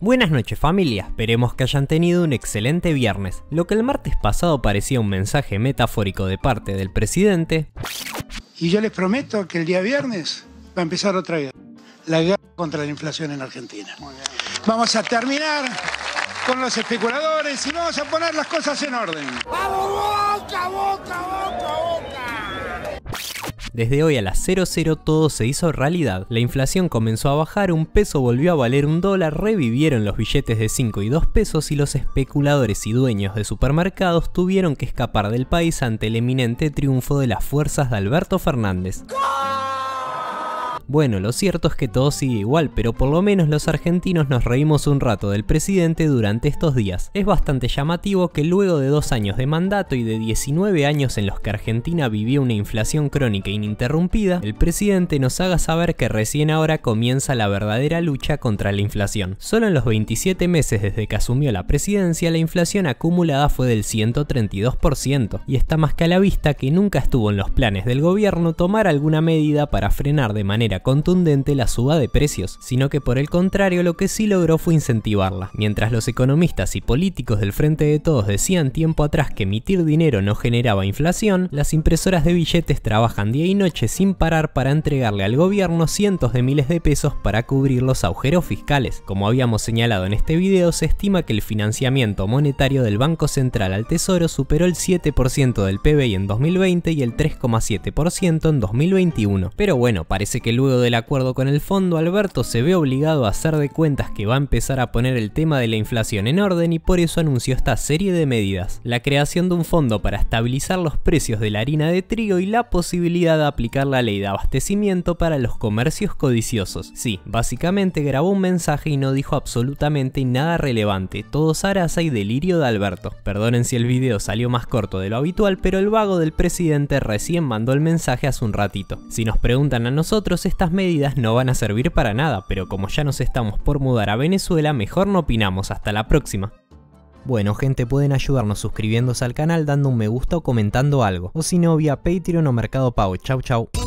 Buenas noches familia, esperemos que hayan tenido un excelente viernes. Lo que el martes pasado parecía un mensaje metafórico de parte del presidente. Y yo les prometo que el día viernes va a empezar otra guerra. La guerra contra la inflación en Argentina. Vamos a terminar con los especuladores y vamos a poner las cosas en orden. ¡Vamos, boca, boca, boca, boca! Desde hoy a las 00 todo se hizo realidad. La inflación comenzó a bajar, un peso volvió a valer un dólar, revivieron los billetes de 5 y 2 pesos y los especuladores y dueños de supermercados tuvieron que escapar del país ante el eminente triunfo de las fuerzas de Alberto Fernández. Bueno, lo cierto es que todo sigue igual, pero por lo menos los argentinos nos reímos un rato del presidente durante estos días. Es bastante llamativo que luego de dos años de mandato y de 19 años en los que Argentina vivió una inflación crónica ininterrumpida, el presidente nos haga saber que recién ahora comienza la verdadera lucha contra la inflación. Solo en los 27 meses desde que asumió la presidencia, la inflación acumulada fue del 132%, y está más que a la vista que nunca estuvo en los planes del gobierno tomar alguna medida para frenar de manera contundente la suba de precios, sino que por el contrario lo que sí logró fue incentivarla. Mientras los economistas y políticos del Frente de Todos decían tiempo atrás que emitir dinero no generaba inflación, las impresoras de billetes trabajan día y noche sin parar para entregarle al gobierno cientos de miles de pesos para cubrir los agujeros fiscales. Como habíamos señalado en este video, se estima que el financiamiento monetario del Banco Central al Tesoro superó el 7% del PBI en 2020 y el 3,7% en 2021. Pero bueno, parece que luego Luego del acuerdo con el fondo, Alberto se ve obligado a hacer de cuentas que va a empezar a poner el tema de la inflación en orden y por eso anunció esta serie de medidas. La creación de un fondo para estabilizar los precios de la harina de trigo y la posibilidad de aplicar la ley de abastecimiento para los comercios codiciosos. Sí, básicamente grabó un mensaje y no dijo absolutamente nada relevante, todo zaraza y delirio de Alberto. Perdonen si el video salió más corto de lo habitual, pero el vago del presidente recién mandó el mensaje hace un ratito. Si nos preguntan a nosotros, estas medidas no van a servir para nada, pero como ya nos estamos por mudar a Venezuela, mejor no opinamos, hasta la próxima. Bueno gente, pueden ayudarnos suscribiéndose al canal, dando un me gusta o comentando algo, o si no vía Patreon o Mercado Pago. Chau chau.